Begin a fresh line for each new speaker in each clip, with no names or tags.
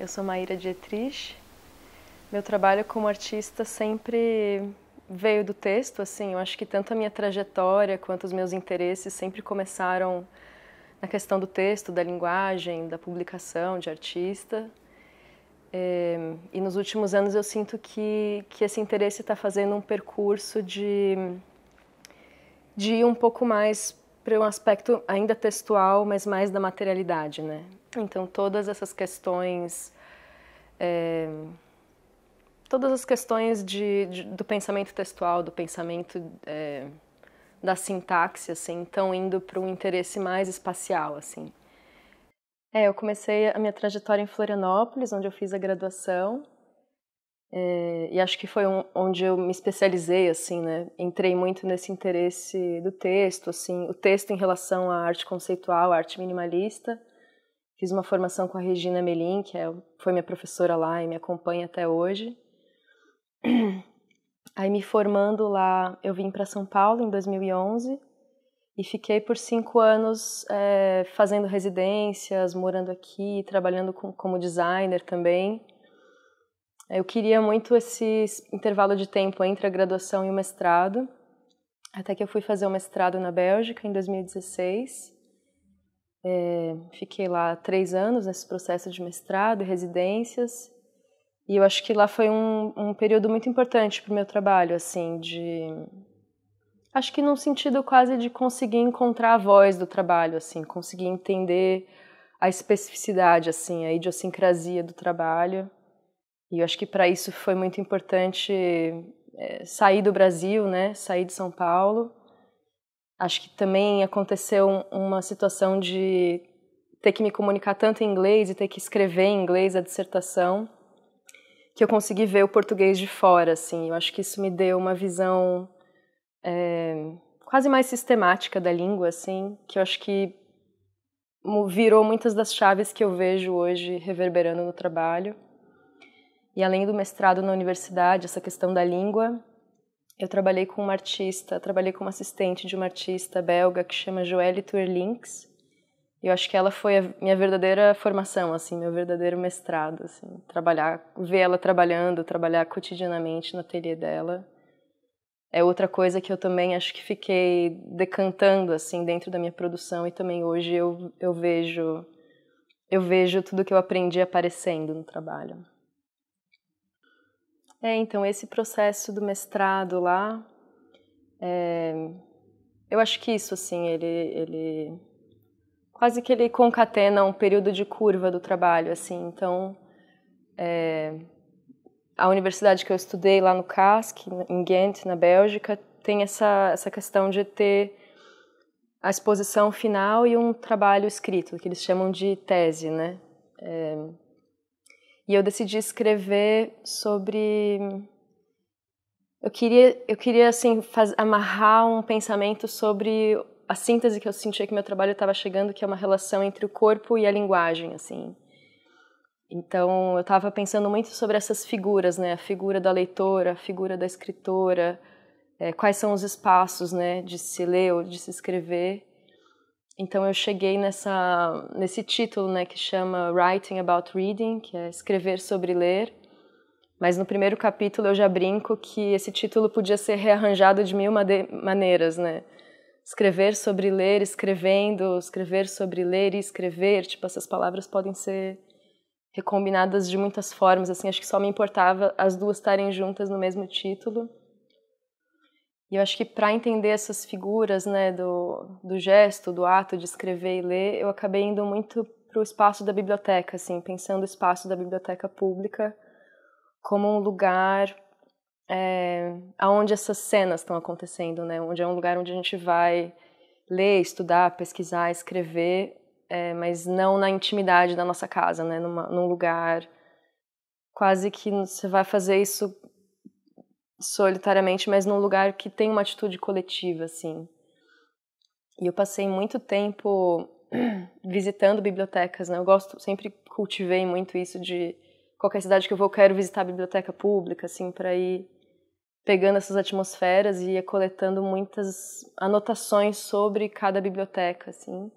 Eu sou Maíra Dietrich. Meu trabalho como artista sempre veio do texto, assim. Eu acho que tanto a minha trajetória quanto os meus interesses sempre começaram na questão do texto, da linguagem, da publicação de artista. É, e nos últimos anos eu sinto que, que esse interesse está fazendo um percurso de, de ir um pouco mais para um aspecto ainda textual, mas mais da materialidade, né? Então todas essas questões é, todas as questões de, de, do pensamento textual, do pensamento é, da sintaxe, assim, estão indo para um interesse mais espacial, assim. É, eu comecei a minha trajetória em Florianópolis, onde eu fiz a graduação, é, e acho que foi um, onde eu me especializei, assim, né? Entrei muito nesse interesse do texto, assim, o texto em relação à arte conceitual, à arte minimalista, Fiz uma formação com a Regina Melin, que é, foi minha professora lá e me acompanha até hoje. Aí, me formando lá, eu vim para São Paulo em 2011 e fiquei por cinco anos é, fazendo residências, morando aqui, trabalhando com, como designer também. Eu queria muito esse intervalo de tempo entre a graduação e o mestrado, até que eu fui fazer o mestrado na Bélgica em 2016. É, fiquei lá três anos nesse processo de mestrado e residências. E eu acho que lá foi um, um período muito importante para o meu trabalho, assim, de. Acho que num sentido quase de conseguir encontrar a voz do trabalho, assim, conseguir entender a especificidade, assim, a idiosincrasia do trabalho. E eu acho que para isso foi muito importante é, sair do Brasil, né, sair de São Paulo acho que também aconteceu uma situação de ter que me comunicar tanto em inglês e ter que escrever em inglês a dissertação que eu consegui ver o português de fora, assim. Eu acho que isso me deu uma visão é, quase mais sistemática da língua, assim, que eu acho que virou muitas das chaves que eu vejo hoje reverberando no trabalho. E além do mestrado na universidade, essa questão da língua, eu trabalhei com uma artista, trabalhei como assistente de uma artista belga que chama Joelle Tuerlinks. Eu acho que ela foi a minha verdadeira formação, assim, meu verdadeiro mestrado, assim, trabalhar, ver ela trabalhando, trabalhar cotidianamente no ateliê dela. É outra coisa que eu também acho que fiquei decantando assim dentro da minha produção e também hoje eu, eu vejo eu vejo tudo que eu aprendi aparecendo no trabalho. É, então, esse processo do mestrado lá, é, eu acho que isso, assim, ele, ele. Quase que ele concatena um período de curva do trabalho, assim. Então, é, a universidade que eu estudei lá no CASC, em Ghent, na Bélgica, tem essa, essa questão de ter a exposição final e um trabalho escrito, que eles chamam de tese, né? É, e eu decidi escrever sobre eu queria eu queria assim faz, amarrar um pensamento sobre a síntese que eu sentia que meu trabalho estava chegando, que é uma relação entre o corpo e a linguagem, assim. Então, eu estava pensando muito sobre essas figuras, né? A figura da leitora, a figura da escritora, é, quais são os espaços, né, de se ler ou de se escrever. Então eu cheguei nessa nesse título, né, que chama Writing About Reading, que é escrever sobre ler. Mas no primeiro capítulo eu já brinco que esse título podia ser rearranjado de mil maneiras, né? Escrever sobre ler, escrevendo, escrever sobre ler e escrever, tipo essas palavras podem ser recombinadas de muitas formas, assim, acho que só me importava as duas estarem juntas no mesmo título. E eu acho que para entender essas figuras, né, do, do gesto, do ato de escrever e ler, eu acabei indo muito para o espaço da biblioteca, assim, pensando o espaço da biblioteca pública como um lugar é, aonde essas cenas estão acontecendo, né? Onde é um lugar onde a gente vai ler, estudar, pesquisar, escrever, é, mas não na intimidade da nossa casa, né? Numa, num lugar quase que você vai fazer isso solitariamente, mas num lugar que tem uma atitude coletiva, assim. E eu passei muito tempo visitando bibliotecas, né? Eu gosto, sempre cultivei muito isso de qualquer cidade que eu vou, quero visitar a biblioteca pública, assim, para ir pegando essas atmosferas e ir coletando muitas anotações sobre cada biblioteca, assim.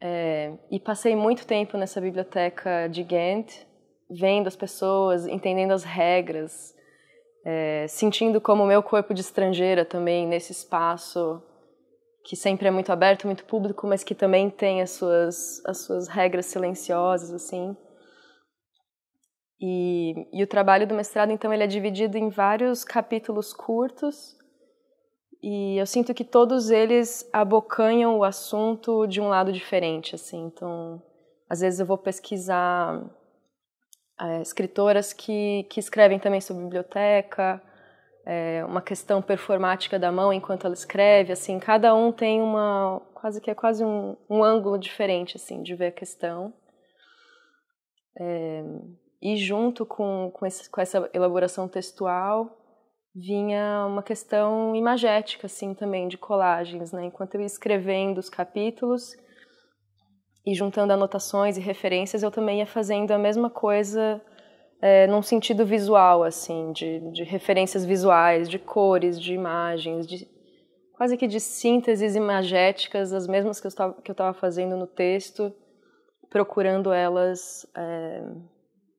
É, e passei muito tempo nessa biblioteca de Ghent, vendo as pessoas, entendendo as regras, é, sentindo como o meu corpo de estrangeira também nesse espaço que sempre é muito aberto, muito público, mas que também tem as suas, as suas regras silenciosas, assim. E, e o trabalho do mestrado, então, ele é dividido em vários capítulos curtos, e eu sinto que todos eles abocanham o assunto de um lado diferente, assim. Então, às vezes eu vou pesquisar é, escritoras que, que escrevem também sobre biblioteca, é, uma questão performática da mão enquanto ela escreve, assim, cada um tem uma, quase que é quase um, um ângulo diferente, assim, de ver a questão. É, e junto com, com, esse, com essa elaboração textual, vinha uma questão imagética assim também de colagens, né? Enquanto eu ia escrevendo os capítulos, e juntando anotações e referências, eu também ia fazendo a mesma coisa é, num sentido visual, assim, de, de referências visuais, de cores, de imagens, de, quase que de sínteses imagéticas, as mesmas que eu estava fazendo no texto, procurando elas é,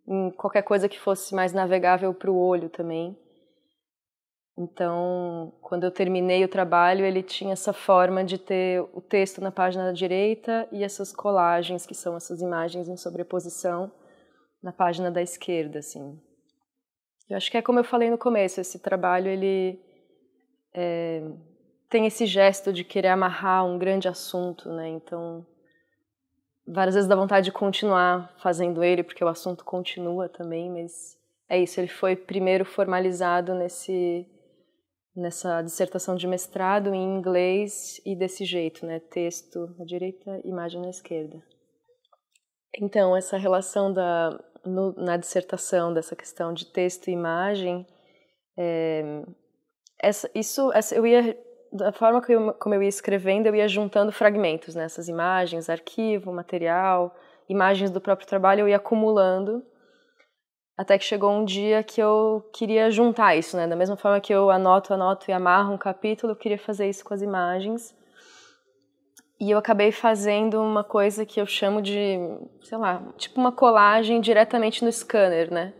em qualquer coisa que fosse mais navegável para o olho também. Então, quando eu terminei o trabalho, ele tinha essa forma de ter o texto na página da direita e essas colagens, que são essas imagens em sobreposição, na página da esquerda, assim. Eu acho que é como eu falei no começo, esse trabalho, ele é, tem esse gesto de querer amarrar um grande assunto, né? Então, várias vezes dá vontade de continuar fazendo ele, porque o assunto continua também, mas é isso, ele foi primeiro formalizado nesse nessa dissertação de mestrado em inglês e desse jeito, né? Texto à direita, imagem à esquerda. Então, essa relação da, no, na dissertação dessa questão de texto e imagem, é, essa, isso, essa, eu ia da forma que eu, como eu ia escrevendo, eu ia juntando fragmentos, né? imagens, arquivo, material, imagens do próprio trabalho, eu ia acumulando até que chegou um dia que eu queria juntar isso, né? Da mesma forma que eu anoto, anoto e amarro um capítulo, eu queria fazer isso com as imagens. E eu acabei fazendo uma coisa que eu chamo de, sei lá, tipo uma colagem diretamente no scanner, né?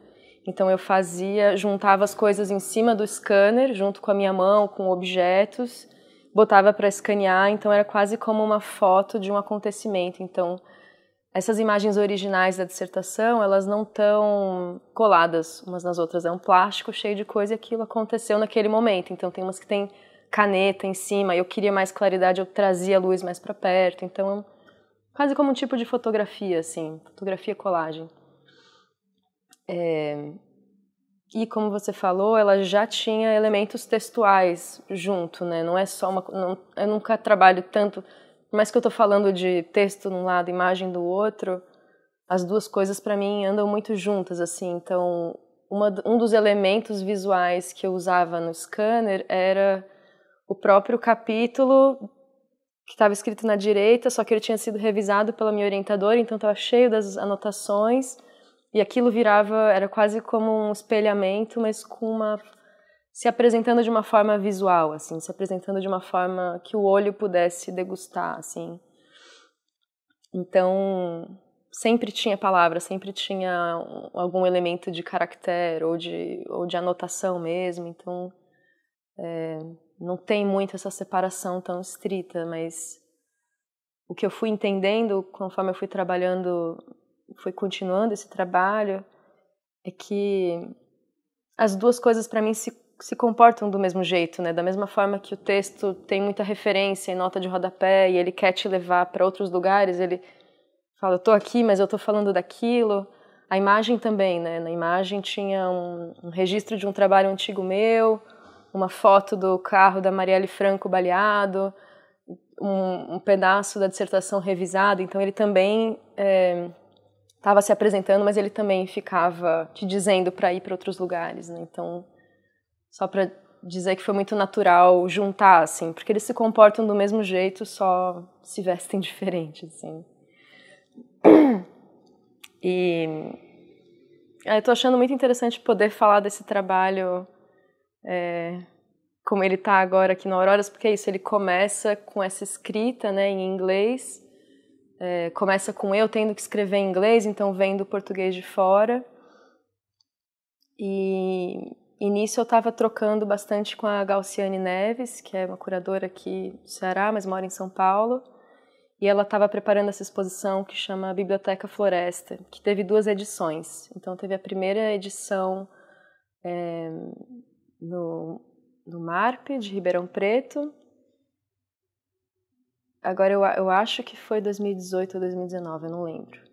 Então eu fazia, juntava as coisas em cima do scanner, junto com a minha mão, com objetos, botava para escanear, então era quase como uma foto de um acontecimento. Então essas imagens originais da dissertação, elas não estão coladas umas nas outras, é um plástico cheio de coisa e aquilo aconteceu naquele momento. Então tem umas que tem caneta em cima, eu queria mais claridade, eu trazia a luz mais para perto. Então é quase como um tipo de fotografia, assim, fotografia colagem. É... E como você falou, ela já tinha elementos textuais junto, né? Não é só uma. Não, eu nunca trabalho tanto por mais que eu tô falando de texto num lado, imagem do outro, as duas coisas para mim andam muito juntas, assim. Então, uma, um dos elementos visuais que eu usava no scanner era o próprio capítulo que estava escrito na direita, só que ele tinha sido revisado pela minha orientadora, então estava cheio das anotações e aquilo virava, era quase como um espelhamento, mas com uma se apresentando de uma forma visual, assim, se apresentando de uma forma que o olho pudesse degustar, assim. Então, sempre tinha palavra, sempre tinha algum elemento de caractere ou de, ou de anotação mesmo, então é, não tem muito essa separação tão estrita, mas o que eu fui entendendo conforme eu fui trabalhando, fui continuando esse trabalho, é que as duas coisas para mim se se comportam do mesmo jeito, né? Da mesma forma que o texto tem muita referência e nota de rodapé e ele quer te levar para outros lugares, ele fala, eu tô aqui, mas eu tô falando daquilo. A imagem também, né? Na imagem tinha um, um registro de um trabalho antigo meu, uma foto do carro da Marielle Franco baleado, um, um pedaço da dissertação revisada. Então ele também estava eh, é, se apresentando, mas ele também ficava te dizendo para ir para outros lugares, né? Então só para dizer que foi muito natural juntar, assim, porque eles se comportam do mesmo jeito, só se vestem diferente, assim. E ah, eu tô achando muito interessante poder falar desse trabalho é, como ele tá agora aqui no Auroras, porque é isso, ele começa com essa escrita, né, em inglês, é, começa com eu tendo que escrever em inglês, então vendo o português de fora. E e nisso eu estava trocando bastante com a Galciane Neves, que é uma curadora aqui do Ceará, mas mora em São Paulo. E ela estava preparando essa exposição que chama Biblioteca Floresta, que teve duas edições. Então teve a primeira edição é, no, no MARP de Ribeirão Preto. Agora eu, eu acho que foi 2018 ou 2019, eu não lembro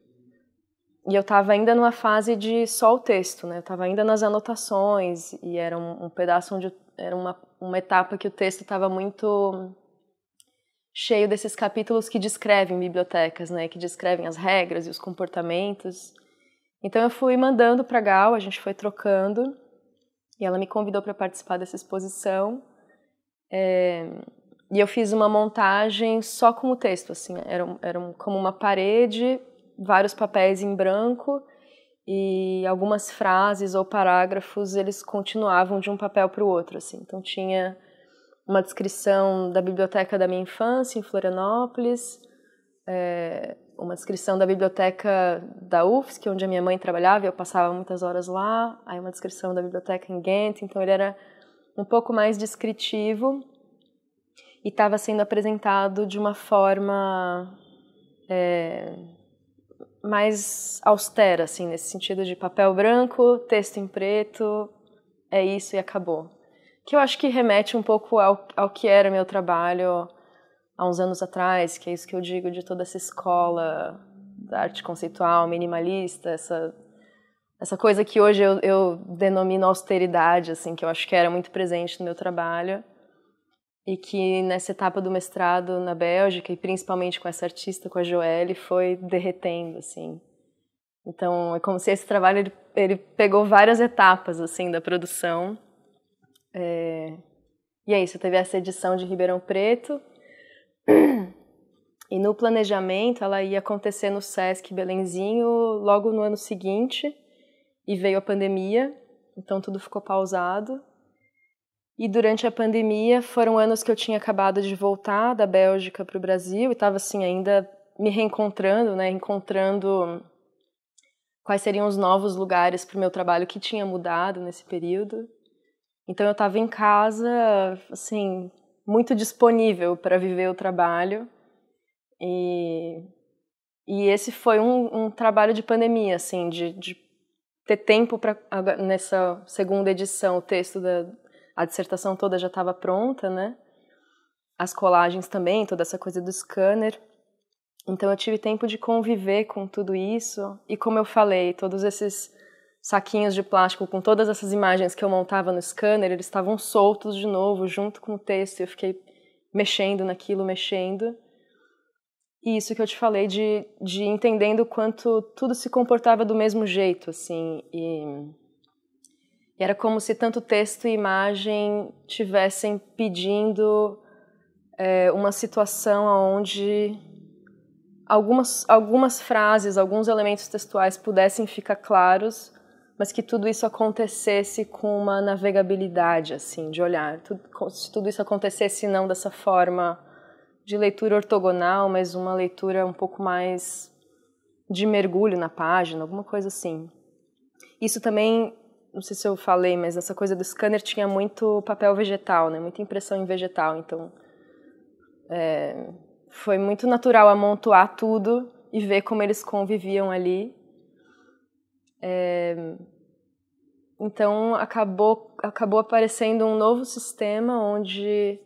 e eu estava ainda numa fase de só o texto, né? Eu estava ainda nas anotações e era um, um pedaço onde eu, era uma, uma etapa que o texto estava muito cheio desses capítulos que descrevem bibliotecas, né? Que descrevem as regras e os comportamentos. Então eu fui mandando para Gal, a gente foi trocando e ela me convidou para participar dessa exposição. É, e eu fiz uma montagem só com o texto, assim, era, era como uma parede vários papéis em branco e algumas frases ou parágrafos eles continuavam de um papel para o outro, assim. Então tinha uma descrição da biblioteca da minha infância em Florianópolis, é, uma descrição da biblioteca da UFSC, onde a minha mãe trabalhava, e eu passava muitas horas lá, aí uma descrição da biblioteca em Ghent, então ele era um pouco mais descritivo e estava sendo apresentado de uma forma é, mais austera, assim, nesse sentido de papel branco, texto em preto, é isso e acabou. Que eu acho que remete um pouco ao, ao que era meu trabalho há uns anos atrás, que é isso que eu digo de toda essa escola da arte conceitual, minimalista, essa, essa coisa que hoje eu, eu denomino austeridade, assim, que eu acho que era muito presente no meu trabalho e que nessa etapa do mestrado na Bélgica e principalmente com essa artista, com a Joelle, foi derretendo assim. Então é como se esse trabalho ele, ele pegou várias etapas assim da produção. É... E é isso, teve essa edição de Ribeirão Preto. E no planejamento ela ia acontecer no SESC Belenzinho logo no ano seguinte e veio a pandemia, então tudo ficou pausado. E durante a pandemia foram anos que eu tinha acabado de voltar da Bélgica para o Brasil e estava assim ainda me reencontrando, né? Encontrando quais seriam os novos lugares para o meu trabalho que tinha mudado nesse período. Então eu estava em casa, assim, muito disponível para viver o trabalho. E, e esse foi um, um trabalho de pandemia, assim, de, de ter tempo para nessa segunda edição, o texto da, a dissertação toda já estava pronta, né? As colagens também, toda essa coisa do scanner. Então eu tive tempo de conviver com tudo isso e como eu falei, todos esses saquinhos de plástico com todas essas imagens que eu montava no scanner, eles estavam soltos de novo junto com o texto. Eu fiquei mexendo naquilo, mexendo. E isso que eu te falei de, de entendendo quanto tudo se comportava do mesmo jeito, assim, e e era como se tanto texto e imagem tivessem pedindo é, uma situação onde algumas, algumas frases, alguns elementos textuais pudessem ficar claros, mas que tudo isso acontecesse com uma navegabilidade, assim, de olhar. Tudo, se tudo isso acontecesse não dessa forma de leitura ortogonal, mas uma leitura um pouco mais de mergulho na página, alguma coisa assim. Isso também não sei se eu falei, mas essa coisa do scanner tinha muito papel vegetal, né? Muita impressão em vegetal, então é, foi muito natural amontoar tudo e ver como eles conviviam ali. É, então acabou acabou aparecendo um novo sistema onde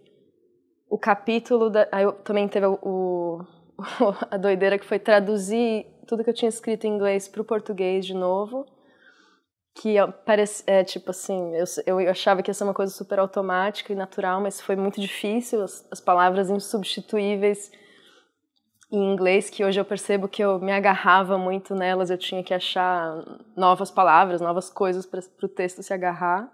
o capítulo da, aí eu, também teve o, o, a doideira que foi traduzir tudo que eu tinha escrito em inglês para o português de novo que é, parece é tipo assim eu, eu achava que ia ser uma coisa super automática e natural mas foi muito difícil as, as, palavras insubstituíveis em inglês que hoje eu percebo que eu me agarrava muito nelas eu tinha que achar novas palavras novas coisas para o texto se agarrar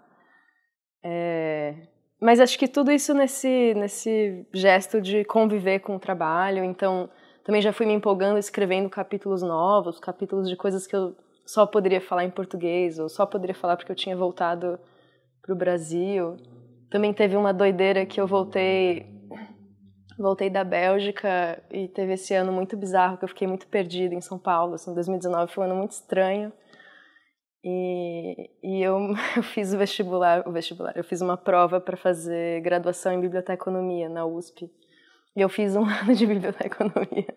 é, mas acho que tudo isso nesse nesse gesto de conviver com o trabalho então também já fui me empolgando escrevendo capítulos novos capítulos de coisas que eu só poderia falar em português ou só poderia falar porque eu tinha voltado para o Brasil. Também teve uma doideira que eu voltei voltei da Bélgica e teve esse ano muito bizarro que eu fiquei muito perdida em São Paulo. Assim, 2019 foi um ano muito estranho. E, e eu, eu fiz o vestibular, o vestibular, eu fiz uma prova para fazer graduação em biblioteconomia na USP. E eu fiz um ano de biblioteconomia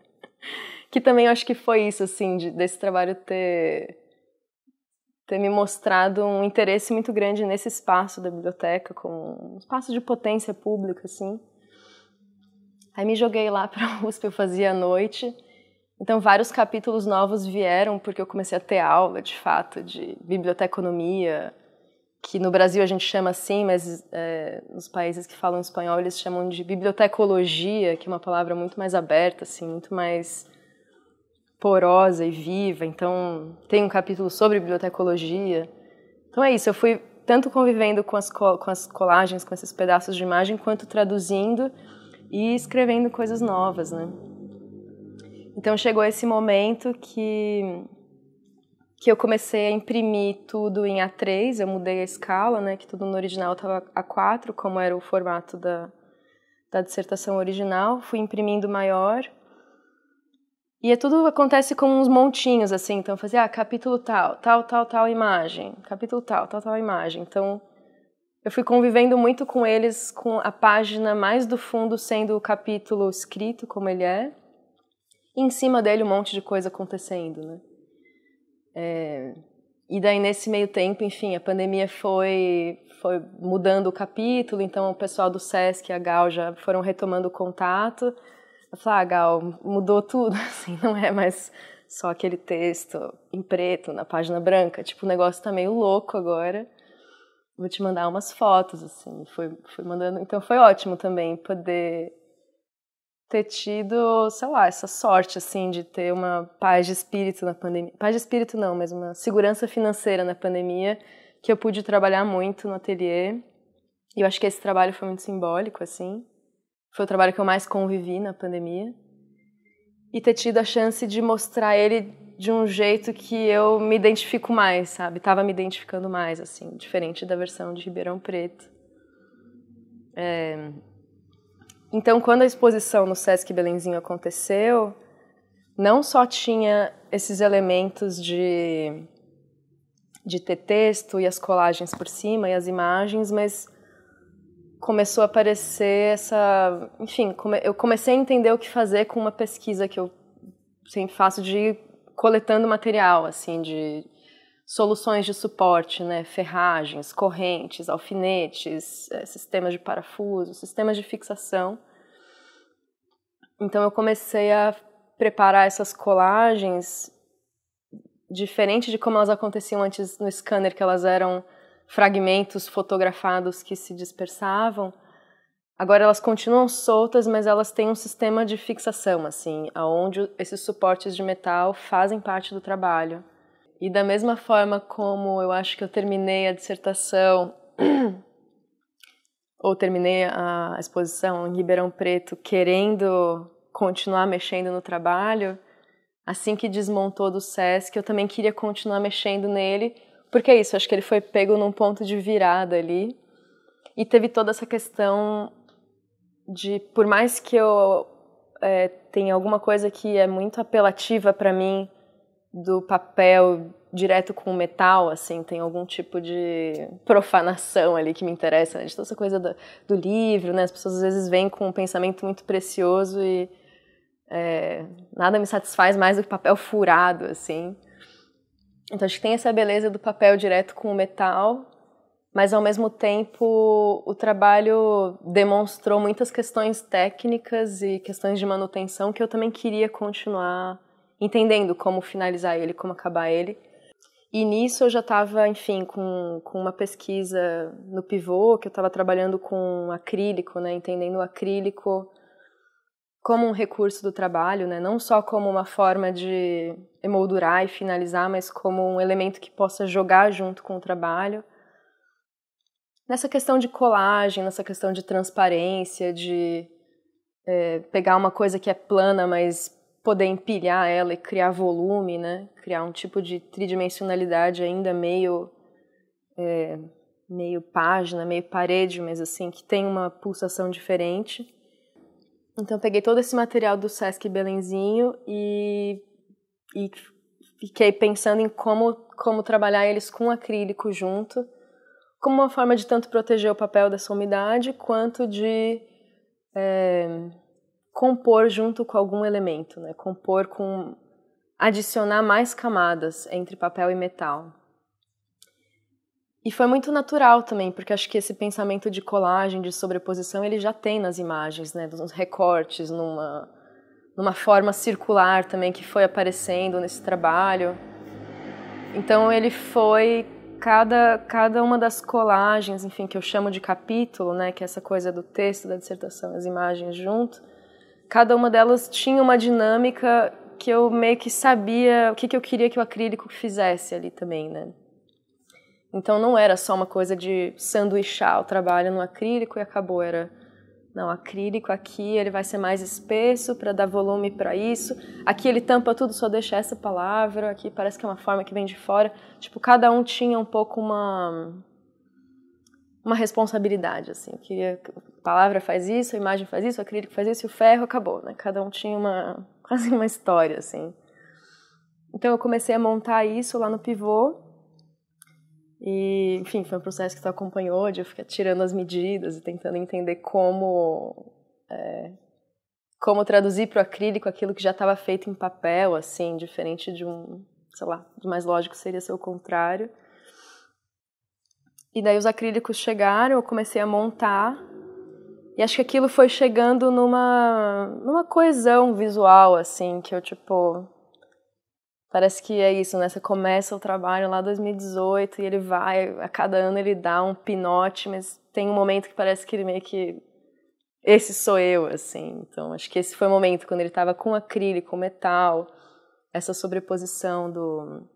que também eu acho que foi isso, assim, de, desse trabalho ter, ter me mostrado um interesse muito grande nesse espaço da biblioteca, como um espaço de potência pública, assim. Aí me joguei lá para a USP, eu fazia à noite. Então, vários capítulos novos vieram, porque eu comecei a ter aula, de fato, de biblioteconomia, que no Brasil a gente chama assim, mas é, nos países que falam espanhol eles chamam de bibliotecologia, que é uma palavra muito mais aberta, assim, muito mais porosa e viva. Então, tem um capítulo sobre bibliotecologia. Então é isso, eu fui tanto convivendo com as, com as colagens, com esses pedaços de imagem, quanto traduzindo e escrevendo coisas novas, né? Então chegou esse momento que que eu comecei a imprimir tudo em A3, eu mudei a escala, né, que tudo no original estava A4, como era o formato da, da dissertação original, fui imprimindo maior e é tudo acontece como uns montinhos, assim. Então, fazer, ah, capítulo tal, tal, tal, tal imagem. Capítulo tal, tal, tal imagem. Então, eu fui convivendo muito com eles, com a página mais do fundo sendo o capítulo escrito, como ele é. E em cima dele, um monte de coisa acontecendo, né? É... E daí, nesse meio tempo, enfim, a pandemia foi, foi mudando o capítulo. Então, o pessoal do SESC e a Gal já foram retomando o contato. Eu falei, ah, Gal, mudou tudo, assim, não é mais só aquele texto em preto, na página branca. Tipo, o negócio tá meio louco agora. Vou te mandar umas fotos, assim. Foi, foi mandando. Então foi ótimo também poder ter tido, sei lá, essa sorte, assim, de ter uma paz de espírito na pandemia. Paz de espírito não, mas uma segurança financeira na pandemia, que eu pude trabalhar muito no ateliê. E eu acho que esse trabalho foi muito simbólico, assim. Foi o trabalho que eu mais convivi na pandemia. E ter tido a chance de mostrar ele de um jeito que eu me identifico mais, sabe? Tava me identificando mais, assim, diferente da versão de Ribeirão Preto. É... Então, quando a exposição no Sesc Belenzinho aconteceu, não só tinha esses elementos de, de ter texto e as colagens por cima e as imagens, mas começou a aparecer essa. Enfim, come, eu comecei a entender o que fazer com uma pesquisa que eu sempre assim, faço de ir coletando material, assim, de soluções de suporte, né? Ferragens, correntes, alfinetes, eh, sistemas de parafuso, sistemas de fixação. Então eu comecei a preparar essas colagens diferente de como elas aconteciam antes no scanner, que elas eram fragmentos fotografados que se dispersavam. Agora elas continuam soltas, mas elas têm um sistema de fixação, assim, aonde esses suportes de metal fazem parte do trabalho. E da mesma forma como eu acho que eu terminei a dissertação ou terminei a exposição em Ribeirão Preto querendo continuar mexendo no trabalho, assim que desmontou do SESC, eu também queria continuar mexendo nele porque é isso, acho que ele foi pego num ponto de virada ali. E teve toda essa questão de, por mais que eu é, tenha alguma coisa que é muito apelativa para mim do papel direto com o metal, assim, tem algum tipo de profanação ali que me interessa, né? de toda essa coisa do, do, livro, né? As pessoas às vezes vêm com um pensamento muito precioso e é, nada me satisfaz mais do que papel furado, assim. Então acho que tem essa beleza do papel direto com o metal, mas ao mesmo tempo o trabalho demonstrou muitas questões técnicas e questões de manutenção que eu também queria continuar entendendo como finalizar ele, como acabar ele. E nisso eu já estava, enfim, com, com uma pesquisa no pivô, que eu estava trabalhando com acrílico, né, entendendo o acrílico como um recurso do trabalho, né? não só como uma forma de emoldurar e finalizar, mas como um elemento que possa jogar junto com o trabalho. Nessa questão de colagem, nessa questão de transparência, de é, pegar uma coisa que é plana, mas poder empilhar ela e criar volume, né? criar um tipo de tridimensionalidade ainda meio. É, meio página, meio parede, mas assim, que tem uma pulsação diferente. Então peguei todo esse material do Sesc Belenzinho e, e fiquei pensando em como, como trabalhar eles com acrílico junto, como uma forma de tanto proteger o papel dessa umidade quanto de é, compor junto com algum elemento, né? compor com adicionar mais camadas entre papel e metal. E foi muito natural também, porque acho que esse pensamento de colagem, de sobreposição, ele já tem nas imagens, né? Nos recortes, numa, numa forma circular também que foi aparecendo nesse trabalho. Então ele foi cada cada uma das colagens, enfim, que eu chamo de capítulo, né, que é essa coisa do texto, da dissertação, as imagens junto. Cada uma delas tinha uma dinâmica que eu meio que sabia o que, que eu queria que o acrílico fizesse ali também, né? Então não era só uma coisa de sanduichar o trabalho no acrílico e acabou, era não, acrílico aqui ele vai ser mais espesso para dar volume para isso. Aqui ele tampa tudo, só deixa essa palavra. Aqui parece que é uma forma que vem de fora. Tipo, cada um tinha um pouco uma uma responsabilidade assim. Eu a palavra faz isso, a imagem faz isso, o acrílico faz isso e o ferro acabou, né? Cada um tinha uma quase uma história assim. Então eu comecei a montar isso lá no pivô e, enfim, foi um processo que tu acompanhou de eu ficar tirando as medidas e tentando entender como é, como traduzir para o acrílico aquilo que já estava feito em papel, assim, diferente de um, sei lá, o mais lógico seria ser o contrário. E daí os acrílicos chegaram, eu comecei a montar e acho que aquilo foi chegando numa numa coesão visual, assim, que eu tipo Parece que é isso, né? Você começa o trabalho lá em 2018 e ele vai, a cada ano ele dá um pinote, mas tem um momento que parece que ele meio que. Esse sou eu, assim. Então, acho que esse foi o momento quando ele estava com acrílico, metal, essa sobreposição do,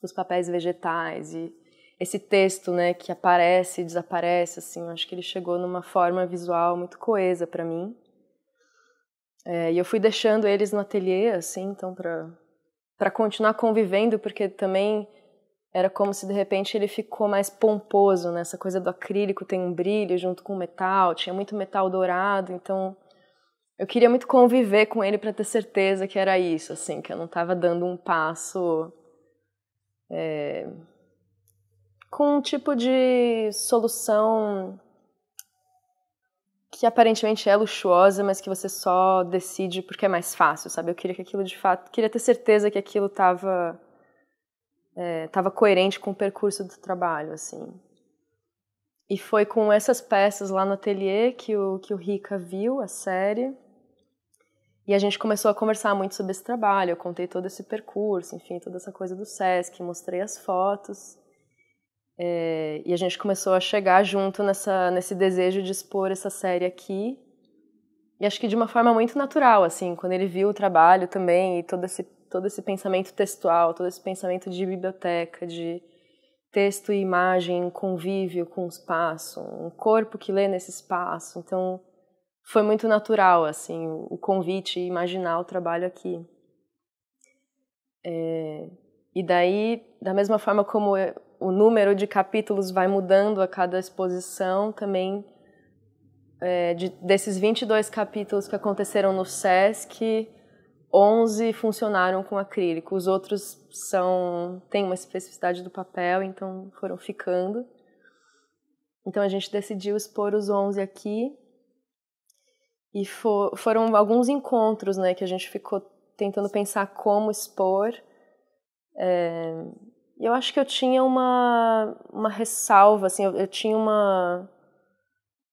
dos papéis vegetais e esse texto, né, que aparece e desaparece, assim. Acho que ele chegou numa forma visual muito coesa para mim. É, e eu fui deixando eles no ateliê, assim, então, para para continuar convivendo, porque também era como se de repente ele ficou mais pomposo, né? Essa coisa do acrílico tem um brilho junto com o metal, tinha muito metal dourado, então eu queria muito conviver com ele para ter certeza que era isso, assim, que eu não estava dando um passo é, com um tipo de solução que aparentemente é luxuosa, mas que você só decide porque é mais fácil, sabe? Eu queria que aquilo de fato, queria ter certeza que aquilo estava é, tava coerente com o percurso do trabalho, assim. E foi com essas peças lá no ateliê que o que o Rica viu a série. E a gente começou a conversar muito sobre esse trabalho. Eu contei todo esse percurso, enfim, toda essa coisa do SESC, mostrei as fotos. É, e a gente começou a chegar junto nessa, nesse desejo de expor essa série aqui. E acho que de uma forma muito natural, assim, quando ele viu o trabalho também e todo esse, todo esse pensamento textual, todo esse pensamento de biblioteca, de texto e imagem, convívio com o espaço, um corpo que lê nesse espaço. Então, foi muito natural, assim, o convite e imaginar o trabalho aqui. É, e daí, da mesma forma como eu, o número de capítulos vai mudando a cada exposição também. É, de, desses 22 capítulos que aconteceram no SESC, 11 funcionaram com acrílico. Os outros são têm uma especificidade do papel, então foram ficando. Então a gente decidiu expor os 11 aqui. E for, foram alguns encontros, né, que a gente ficou tentando pensar como expor. É, eu acho que eu tinha uma, uma ressalva, assim, eu, eu tinha uma,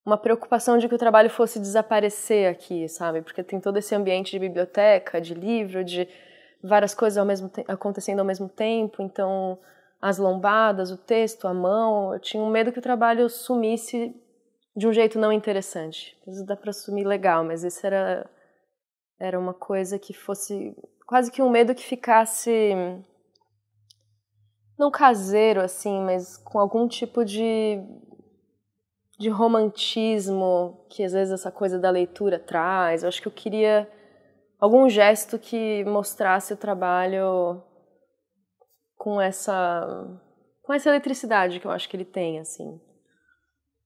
uma preocupação de que o trabalho fosse desaparecer aqui, sabe? Porque tem todo esse ambiente de biblioteca, de livro, de várias coisas ao mesmo acontecendo ao mesmo tempo, então as lombadas, o texto, a mão, eu tinha um medo que o trabalho sumisse de um jeito não interessante. Isso dá para sumir legal, mas isso era era uma coisa que fosse quase que um medo que ficasse não caseiro assim, mas com algum tipo de de romantismo que às vezes essa coisa da leitura traz. Eu acho que eu queria algum gesto que mostrasse o trabalho com essa com essa eletricidade que eu acho que ele tem assim.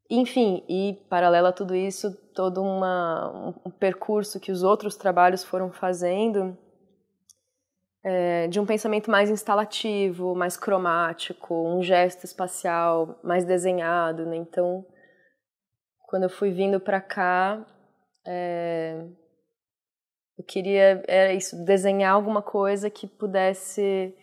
Enfim, e paralela a tudo isso, todo uma, um percurso que os outros trabalhos foram fazendo é, de um pensamento mais instalativo, mais cromático, um gesto espacial mais desenhado, né? Então, quando eu fui vindo para cá, é, eu queria era é isso, desenhar alguma coisa que pudesse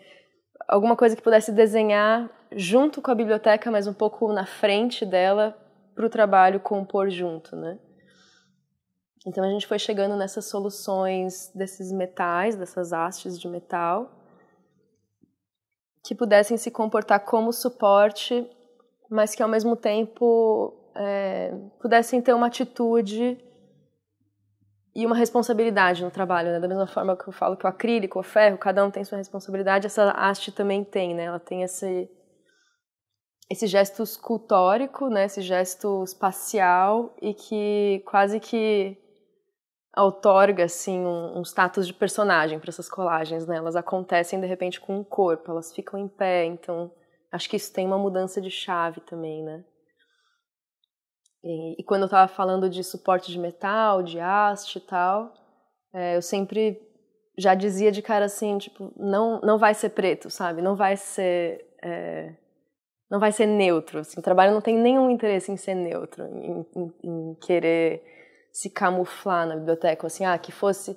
alguma coisa que pudesse desenhar junto com a biblioteca, mas um pouco na frente dela para o trabalho compor junto, né? Então a gente foi chegando nessas soluções desses metais, dessas hastes de metal, que pudessem se comportar como suporte, mas que ao mesmo tempo é, pudessem ter uma atitude e uma responsabilidade no trabalho, né? Da mesma forma que eu falo que o acrílico, o ferro, cada um tem sua responsabilidade, essa haste também tem, né? Ela tem esse esse gesto escultórico, né? Esse gesto espacial e que quase que outorga assim um, um status de personagem para essas colagens, né? Elas acontecem de repente com um corpo, elas ficam em pé, então acho que isso tem uma mudança de chave também, né? E, e quando eu estava falando de suporte de metal, de haste e tal, é, eu sempre já dizia de cara assim, tipo, não, não vai ser preto, sabe? Não vai ser é, não vai ser neutro. Assim, o trabalho não tem nenhum interesse em ser neutro, em, em, em querer se camuflar na biblioteca, assim, ah, que fosse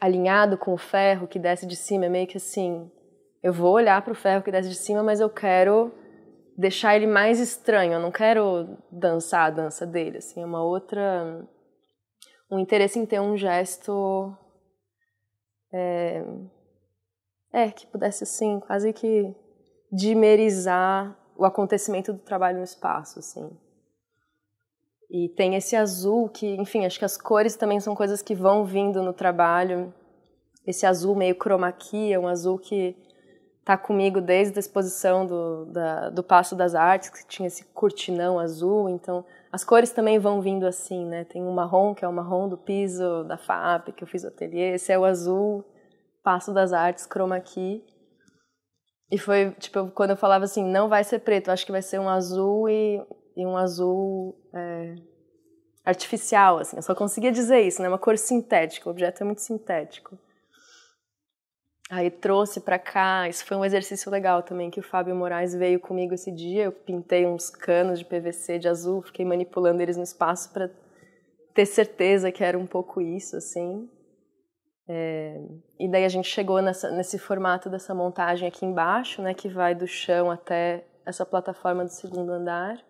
alinhado com o ferro que desce de cima, é meio que assim, eu vou olhar para o ferro que desce de cima, mas eu quero deixar ele mais estranho, eu não quero dançar a dança dele, assim, é uma outra um interesse em ter um gesto é, é que pudesse assim, quase que dimerizar o acontecimento do trabalho no espaço, assim. E tem esse azul que, enfim, acho que as cores também são coisas que vão vindo no trabalho. Esse azul meio cromaquia é um azul que tá comigo desde a exposição do, da, do Passo das Artes, que tinha esse cortinão azul, então as cores também vão vindo assim, né? Tem o um marrom, que é o marrom do piso da FAP, que eu fiz o ateliê, esse é o azul, Passo das Artes, cromaquia E foi, tipo, quando eu falava assim, não vai ser preto, acho que vai ser um azul e e um azul é, artificial, assim. Eu só conseguia dizer isso, né? Uma cor sintética, o objeto é muito sintético. Aí trouxe para cá, isso foi um exercício legal também que o Fábio Moraes veio comigo esse dia. Eu pintei uns canos de PVC de azul, fiquei manipulando eles no espaço para ter certeza que era um pouco isso, assim. É, e daí a gente chegou nessa, nesse formato dessa montagem aqui embaixo, né, que vai do chão até essa plataforma do segundo andar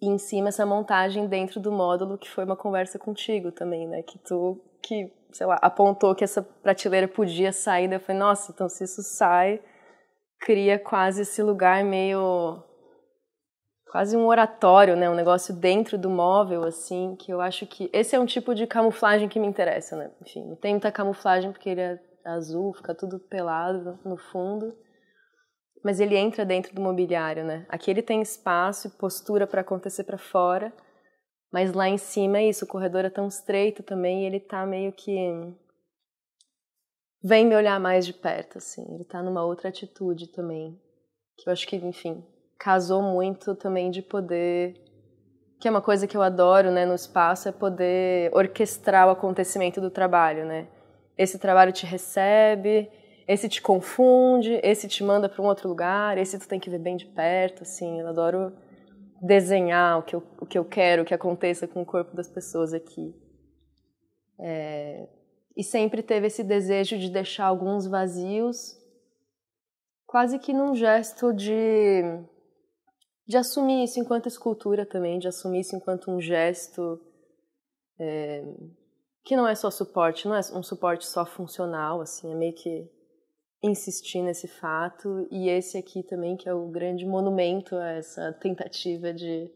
e em cima essa montagem dentro do módulo que foi uma conversa contigo também, né? Que tu que, sei lá, apontou que essa prateleira podia sair, daí eu falei, nossa, então se isso sai, cria quase esse lugar meio quase um oratório, né? Um negócio dentro do móvel assim, que eu acho que esse é um tipo de camuflagem que me interessa, né? Enfim, não tem muita camuflagem porque ele é azul, fica tudo pelado no fundo mas ele entra dentro do mobiliário, né? Aqui ele tem espaço e postura para acontecer para fora, mas lá em cima é isso, o corredor é tão estreito também e ele tá meio que vem me olhar mais de perto, assim. Ele tá numa outra atitude também, que eu acho que, enfim, casou muito também de poder que é uma coisa que eu adoro, né, no espaço, é poder orquestrar o acontecimento do trabalho, né? Esse trabalho te recebe, esse te confunde, esse te manda para um outro lugar, esse tu tem que ver bem de perto, assim. Eu adoro desenhar o que eu, o que eu quero que aconteça com o corpo das pessoas aqui. É, e sempre teve esse desejo de deixar alguns vazios, quase que num gesto de, de assumir isso enquanto escultura também, de assumir isso enquanto um gesto é, que não é só suporte, não é um suporte só funcional, assim, é meio que insistir nesse fato e esse aqui também que é o grande monumento a essa tentativa de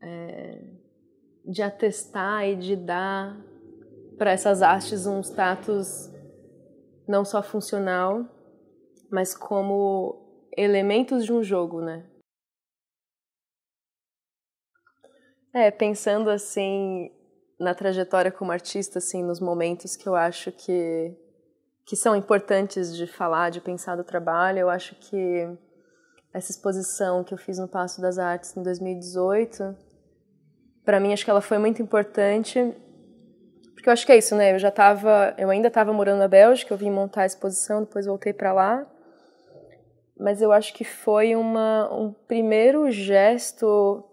é, de atestar e de dar para essas artes um status não só funcional mas como elementos de um jogo, né? É, pensando assim na trajetória como artista, assim, nos momentos que eu acho que que são importantes de falar, de pensar do trabalho. Eu acho que essa exposição que eu fiz no Passo das Artes em 2018, para mim acho que ela foi muito importante, porque eu acho que é isso, né? Eu já tava, eu ainda estava morando na Bélgica, eu vim montar a exposição, depois voltei para lá. Mas eu acho que foi uma, um primeiro gesto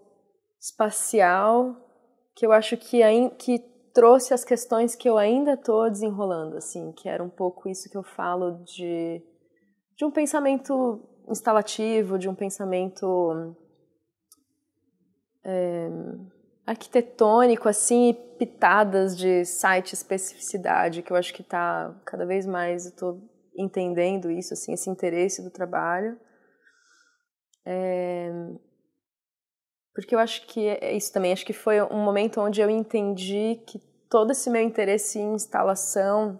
espacial que eu acho que, que trouxe as questões que eu ainda estou desenrolando, assim, que era um pouco isso que eu falo de, de um pensamento instalativo, de um pensamento é, arquitetônico, assim, e pitadas de site especificidade, que eu acho que está cada vez mais, eu estou entendendo isso, assim, esse interesse do trabalho. É, porque eu acho que é, é isso também. Acho que foi um momento onde eu entendi que todo esse meu interesse em instalação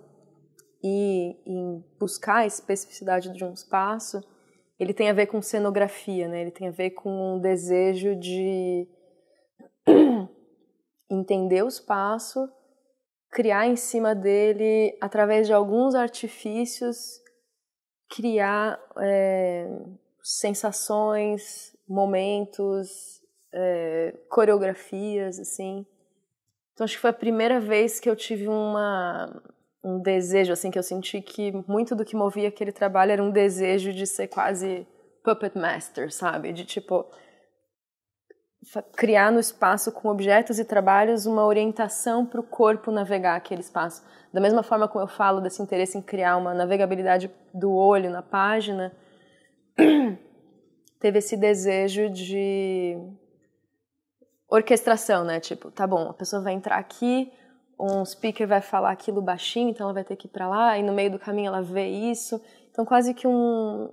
e em buscar a especificidade de um espaço, ele tem a ver com cenografia, né? Ele tem a ver com um desejo de entender o espaço, criar em cima dele, através de alguns artifícios, criar é, sensações, momentos, é, coreografias, assim. Então acho que foi a primeira vez que eu tive uma um desejo, assim, que eu senti que muito do que movia aquele trabalho era um desejo de ser quase puppet master, sabe? De tipo criar no espaço com objetos e trabalhos uma orientação para o corpo navegar aquele espaço. Da mesma forma como eu falo desse interesse em criar uma navegabilidade do olho na página, teve esse desejo de orquestração, né? Tipo, tá bom, a pessoa vai entrar aqui, um speaker vai falar aquilo baixinho, então ela vai ter que ir para lá, e no meio do caminho ela vê isso. Então, quase que um,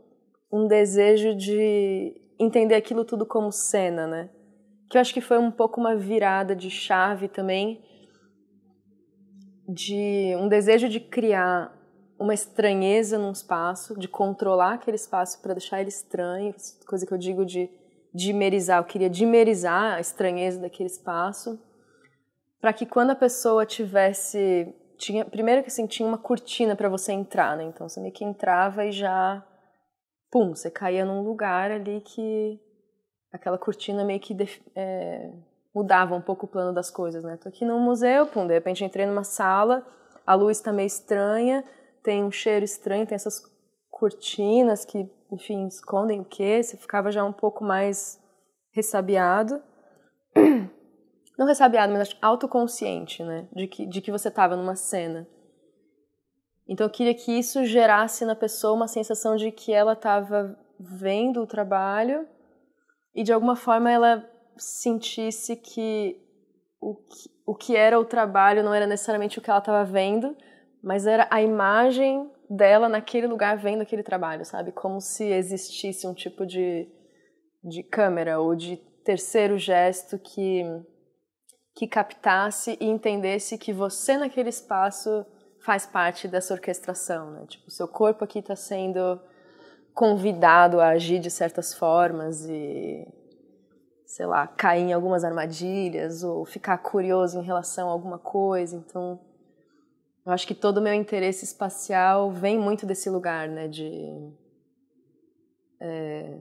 um desejo de entender aquilo tudo como cena, né? Que eu acho que foi um pouco uma virada de chave também, de um desejo de criar uma estranheza num espaço, de controlar aquele espaço para deixar ele estranho, coisa que eu digo de dimerizar, eu queria dimerizar a estranheza daquele espaço, para que quando a pessoa tivesse tinha primeiro que assim, tinha uma cortina para você entrar, né? Então você meio que entrava e já pum, você caía num lugar ali que aquela cortina meio que é, mudava um pouco o plano das coisas, né? Tô aqui num museu, pum, de repente entrei numa sala, a luz tá meio estranha, tem um cheiro estranho, tem essas cortinas que enfim, escondem o que, você ficava já um pouco mais ressabiado. Não ressabiado, mas autoconsciente, né? De que, de que você estava numa cena. Então eu queria que isso gerasse na pessoa uma sensação de que ela estava vendo o trabalho e de alguma forma ela sentisse que o que, o que era o trabalho não era necessariamente o que ela estava vendo, mas era a imagem dela naquele lugar vendo aquele trabalho, sabe? Como se existisse um tipo de, de câmera ou de terceiro gesto que, que captasse e entendesse que você naquele espaço faz parte dessa orquestração, né? Tipo, seu corpo aqui está sendo convidado a agir de certas formas e sei lá, cair em algumas armadilhas ou ficar curioso em relação a alguma coisa, então eu acho que todo o meu interesse espacial vem muito desse lugar, né? De, é,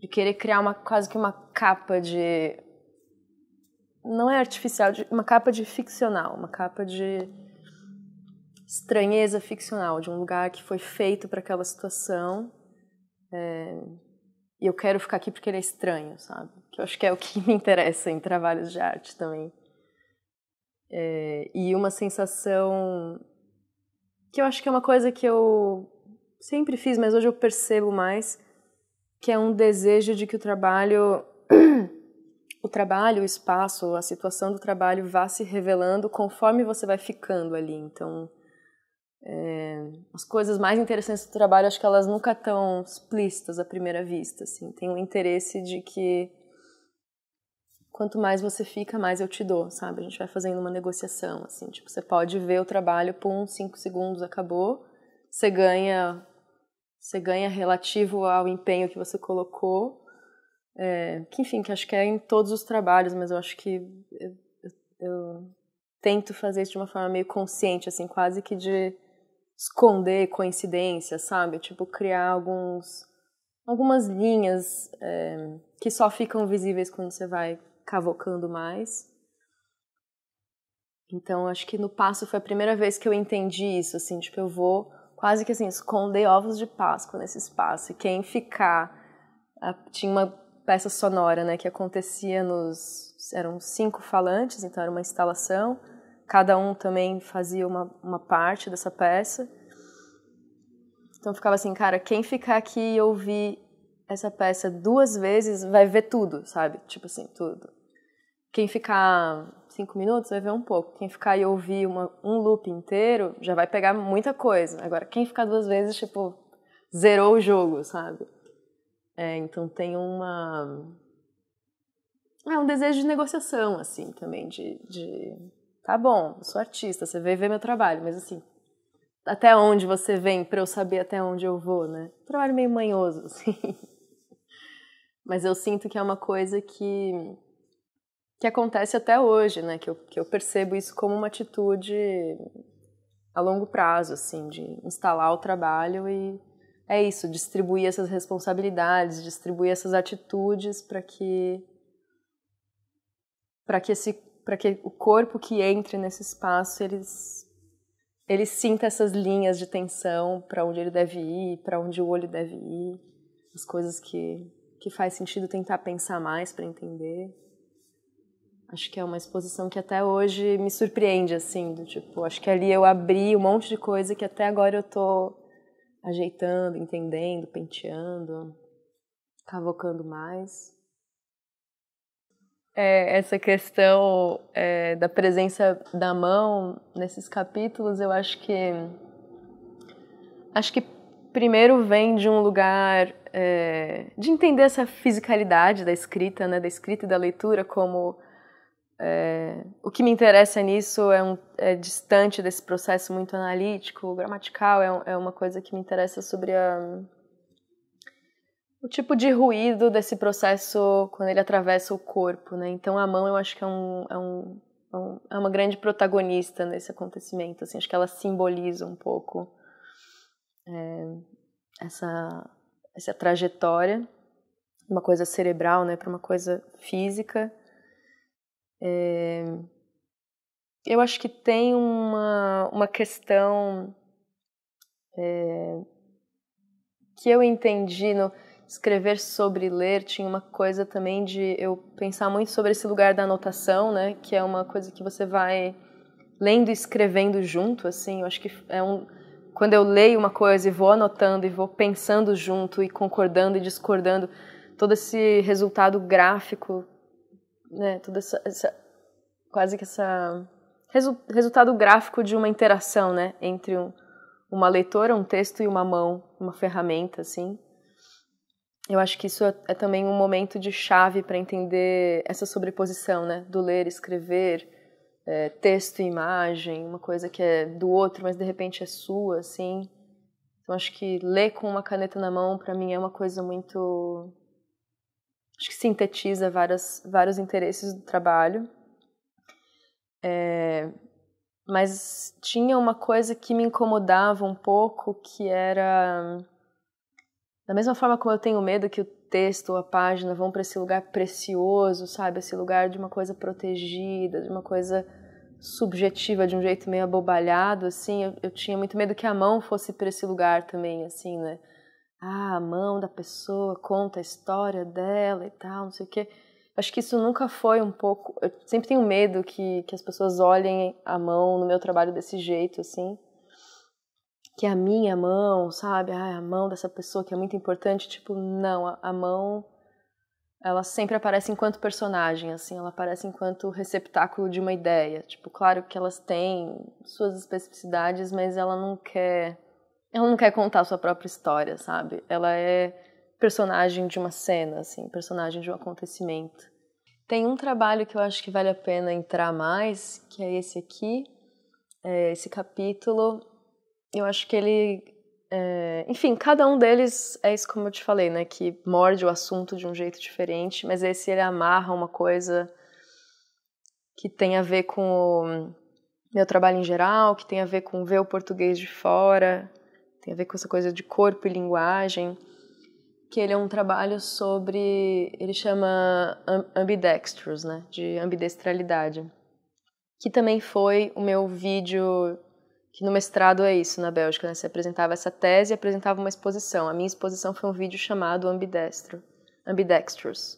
de querer criar uma quase que uma capa de não é artificial, de, uma capa de ficcional, uma capa de estranheza ficcional, de um lugar que foi feito para aquela situação. É, e eu quero ficar aqui porque ele é estranho, sabe? Que eu acho que é o que me interessa em trabalhos de arte também. É, e uma sensação que eu acho que é uma coisa que eu sempre fiz, mas hoje eu percebo mais, que é um desejo de que o trabalho, o trabalho, o espaço, a situação do trabalho vá se revelando conforme você vai ficando ali. Então, é, as coisas mais interessantes do trabalho, acho que elas nunca estão explícitas à primeira vista. Assim. Tem o um interesse de que quanto mais você fica, mais eu te dou, sabe? A gente vai fazendo uma negociação, assim, tipo, você pode ver o trabalho, pum, cinco segundos, acabou, você ganha, você ganha relativo ao empenho que você colocou, é, que enfim, que acho que é em todos os trabalhos, mas eu acho que eu, eu tento fazer isso de uma forma meio consciente, assim, quase que de esconder coincidências, sabe? Tipo, criar alguns algumas linhas é, que só ficam visíveis quando você vai cavocando mais. Então, acho que no passo foi a primeira vez que eu entendi isso, assim, tipo, eu vou quase que assim, esconder ovos de Páscoa nesse espaço. E quem ficar, a, ah, tinha uma peça sonora, né, que acontecia nos, eram cinco falantes, então era uma instalação, cada um também fazia uma, uma parte dessa peça. Então ficava assim, cara, quem ficar aqui e ouvir essa peça duas vezes vai ver tudo, sabe? Tipo assim, tudo. Quem ficar cinco minutos vai ver um pouco. Quem ficar e ouvir uma, um loop inteiro já vai pegar muita coisa. Agora, quem ficar duas vezes, tipo, zerou o jogo, sabe? É, então tem uma. É um desejo de negociação, assim, também, de. de... Tá bom, sou artista, você veio ver meu trabalho, mas assim, até onde você vem para eu saber até onde eu vou, né? Um trabalho meio manhoso, assim. Mas eu sinto que é uma coisa que que acontece até hoje, né? Que eu, que eu percebo isso como uma atitude a longo prazo, assim, de instalar o trabalho e é isso, distribuir essas responsabilidades, distribuir essas atitudes para que para que esse para que o corpo que entre nesse espaço eles ele sinta essas linhas de tensão para onde ele deve ir, para onde o olho deve ir, as coisas que que faz sentido tentar pensar mais para entender. Acho que é uma exposição que até hoje me surpreende, assim, do tipo, acho que ali eu abri um monte de coisa que até agora eu tô ajeitando, entendendo, penteando, cavocando mais. É, essa questão é, da presença da mão nesses capítulos, eu acho que acho que primeiro vem de um lugar é, de entender essa fisicalidade da escrita, né, da escrita e da leitura como é, o que me interessa nisso é, um, é, distante desse processo muito analítico, gramatical, é, é uma coisa que me interessa sobre a, o tipo de ruído desse processo quando ele atravessa o corpo, né? Então a mão eu acho que é, um, é um, é um é, uma grande protagonista nesse acontecimento, assim, acho que ela simboliza um pouco é, essa, essa trajetória, uma coisa cerebral, né, para uma coisa física é... Eu acho que tem uma, uma questão é... que eu entendi no escrever sobre ler tinha uma coisa também de eu pensar muito sobre esse lugar da anotação, né? Que é uma coisa que você vai lendo e escrevendo junto, assim. Eu acho que é um quando eu leio uma coisa e vou anotando e vou pensando junto e concordando e discordando, todo esse resultado gráfico né, toda essa, essa quase que essa resu, resultado gráfico de uma interação, né, entre um, uma leitora, um texto e uma mão, uma ferramenta, assim. Eu acho que isso é, é também um momento de chave para entender essa sobreposição, né, do ler, escrever, é, texto e imagem, uma coisa que é do outro, mas de repente é sua, assim. Então acho que ler com uma caneta na mão para mim é uma coisa muito acho que sintetiza várias, vários interesses do trabalho. É, mas tinha uma coisa que me incomodava um pouco, que era da mesma forma como eu tenho medo que o texto ou a página vão para esse lugar precioso, sabe, esse lugar de uma coisa protegida, de uma coisa subjetiva de um jeito meio abobalhado, assim, eu, eu tinha muito medo que a mão fosse para esse lugar também, assim, né? ah, a mão da pessoa conta a história dela e tal, não sei o quê. Acho que isso nunca foi um pouco. Eu sempre tenho medo que, que as pessoas olhem a mão no meu trabalho desse jeito, assim. Que a minha mão, sabe? Ah, a mão dessa pessoa que é muito importante. Tipo, não, a, a mão. Ela sempre aparece enquanto personagem, assim. Ela aparece enquanto receptáculo de uma ideia. Tipo, claro que elas têm suas especificidades, mas ela não quer ela não quer contar a sua própria história, sabe? Ela é personagem de uma cena, assim, personagem de um acontecimento. Tem um trabalho que eu acho que vale a pena entrar mais, que é esse aqui, é esse capítulo. Eu acho que ele. É... Enfim, cada um deles é isso como eu te falei, né? Que morde o assunto de um jeito diferente, mas esse ele amarra uma coisa que tem a ver com o meu trabalho em geral, que tem a ver com ver o português de fora, tem a ver com essa coisa de corpo e linguagem, que ele é um trabalho sobre, ele chama ambidextrous, né, de ambidestralidade, que também foi o meu vídeo que no mestrado é isso na Bélgica, né? Você apresentava essa tese e apresentava uma exposição. A minha exposição foi um vídeo chamado Ambidestro, Ambidextrous,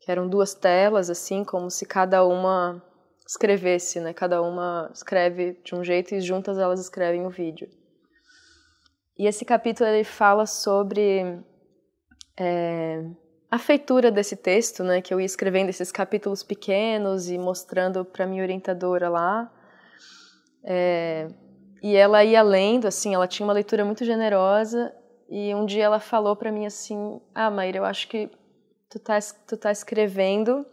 que eram duas telas assim, como se cada uma escrevesse, né? Cada uma escreve de um jeito e juntas elas escrevem o vídeo. E esse capítulo ele fala sobre é, a feitura desse texto, né, que eu ia escrevendo esses capítulos pequenos e mostrando para minha orientadora lá. É, e ela ia lendo, assim, ela tinha uma leitura muito generosa. E um dia ela falou para mim assim: Ah, Maíra, eu acho que tu tá, tu tá escrevendo,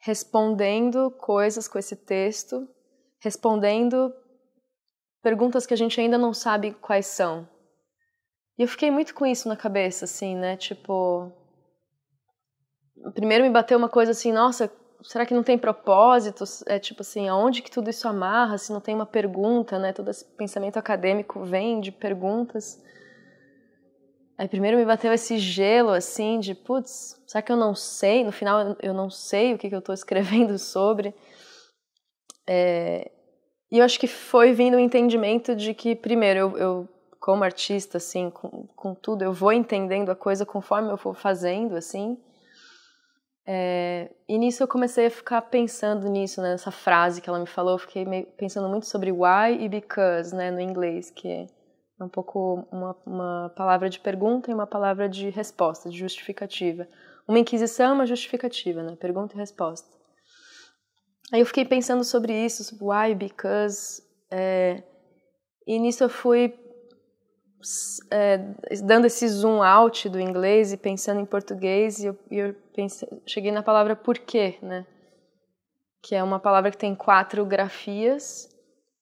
respondendo coisas com esse texto, respondendo perguntas que a gente ainda não sabe quais são. E eu fiquei muito com isso na cabeça, assim, né? Tipo. Primeiro me bateu uma coisa assim, nossa, será que não tem propósito? É tipo assim, aonde que tudo isso amarra? Se não tem uma pergunta, né? Todo esse pensamento acadêmico vem de perguntas. Aí primeiro me bateu esse gelo assim de, putz, será que eu não sei? No final eu não sei o que, que eu estou escrevendo sobre. É, e eu acho que foi vindo o um entendimento de que, primeiro, eu, eu como artista, assim, com, com, tudo, eu vou entendendo a coisa conforme eu for fazendo, assim. É, e nisso eu comecei a ficar pensando nisso, né, nessa frase que ela me falou, eu fiquei meio, pensando muito sobre why e because, né, no inglês, que é um pouco uma, uma palavra de pergunta e uma palavra de resposta, de justificativa. Uma inquisição é uma justificativa, né, pergunta e resposta. Aí eu fiquei pensando sobre isso, sobre why, because. É, e nisso eu fui é, dando esse zoom out do inglês e pensando em português, e eu, eu pensei, cheguei na palavra porquê, né? Que é uma palavra que tem quatro grafias,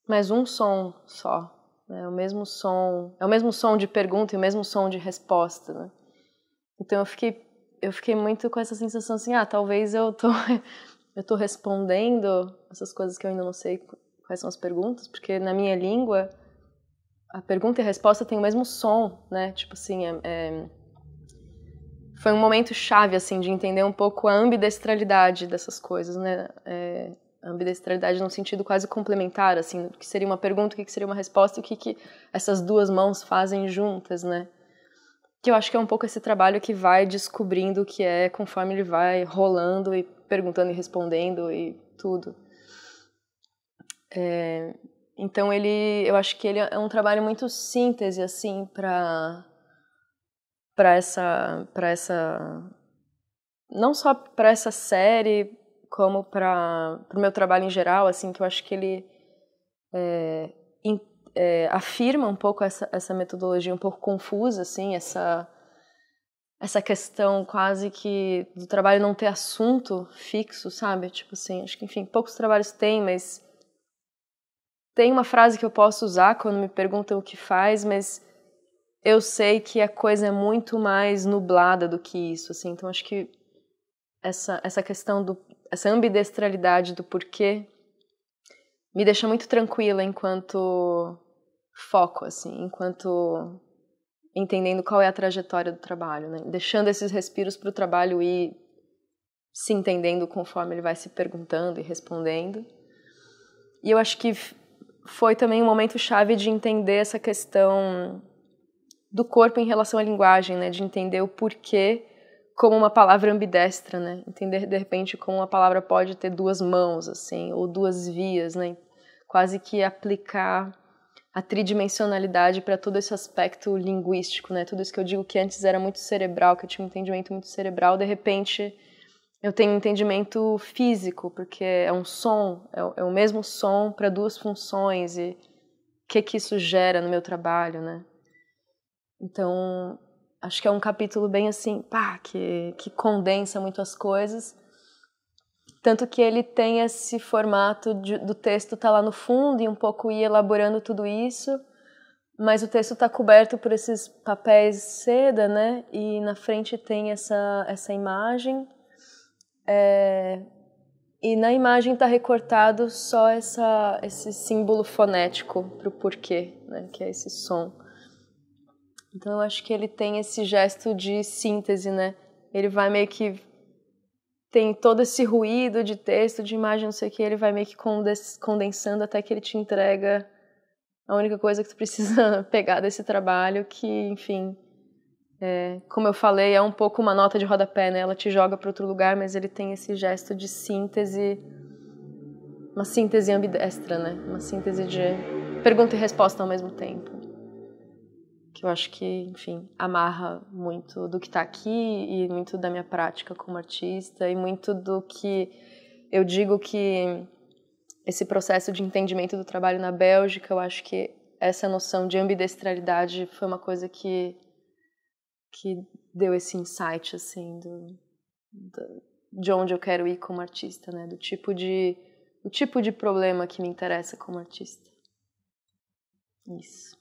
mas um som só. Né? É o mesmo som, é o mesmo som de pergunta e o mesmo som de resposta, né? Então eu fiquei, eu fiquei muito com essa sensação assim, ah, talvez eu tô eu estou respondendo essas coisas que eu ainda não sei quais são as perguntas, porque na minha língua a pergunta e a resposta tem o mesmo som, né? Tipo assim, é, é... foi um momento chave assim de entender um pouco a ambidestralidade dessas coisas, né? É... A ambidestralidade num sentido quase complementar, assim, o que seria uma pergunta, o que seria uma resposta, o que, que essas duas mãos fazem juntas, né? Que eu acho que é um pouco esse trabalho que vai descobrindo o que é conforme ele vai rolando e perguntando e respondendo e tudo. É, então ele, eu acho que ele é um trabalho muito síntese assim para para essa para essa não só para essa série como para o meu trabalho em geral assim que eu acho que ele é, in, é, afirma um pouco essa, essa metodologia um pouco confusa assim essa essa questão quase que do trabalho não ter assunto fixo, sabe? Tipo assim, acho que, enfim, poucos trabalhos têm, mas tem uma frase que eu posso usar quando me perguntam o que faz, mas eu sei que a coisa é muito mais nublada do que isso, assim. Então acho que essa essa questão do essa ambidestralidade do porquê me deixa muito tranquila enquanto foco, assim, enquanto entendendo qual é a trajetória do trabalho, né? deixando esses respiros para o trabalho ir se entendendo conforme ele vai se perguntando e respondendo. E eu acho que foi também um momento chave de entender essa questão do corpo em relação à linguagem, né? de entender o porquê como uma palavra ambidestra, né? entender de repente como uma palavra pode ter duas mãos assim ou duas vias, né? quase que aplicar a tridimensionalidade para todo esse aspecto linguístico, né? Tudo isso que eu digo que antes era muito cerebral, que eu tinha um entendimento muito cerebral, de repente eu tenho um entendimento físico, porque é um som, é, o é mesmo som para duas funções e o que que isso gera no meu trabalho, né? Então, acho que é um capítulo bem assim, pá, que, que condensa muito as coisas tanto que ele tem esse formato de, do texto tá lá no fundo e um pouco ir elaborando tudo isso, mas o texto tá coberto por esses papéis seda, né? E na frente tem essa, essa imagem. É, e na imagem está recortado só essa, esse símbolo fonético para o porquê, né, que é esse som. Então eu acho que ele tem esse gesto de síntese, né? Ele vai meio que tem todo esse ruído de texto, de imagem, não sei o que, ele vai meio que condensando até que ele te entrega a única coisa que tu precisa pegar desse trabalho, que, enfim, é, como eu falei, é um pouco uma nota de rodapé, né? Ela te joga para outro lugar, mas ele tem esse gesto de síntese, uma síntese ambidestra, né? Uma síntese de pergunta e resposta ao mesmo tempo que eu acho que, enfim, amarra muito do que está aqui e muito da minha prática como artista e muito do que eu digo que esse processo de entendimento do trabalho na Bélgica, eu acho que essa noção de ambidestralidade foi uma coisa que que deu esse insight assim do, do de onde eu quero ir como artista, né? Do tipo de o tipo de problema que me interessa como artista. Isso.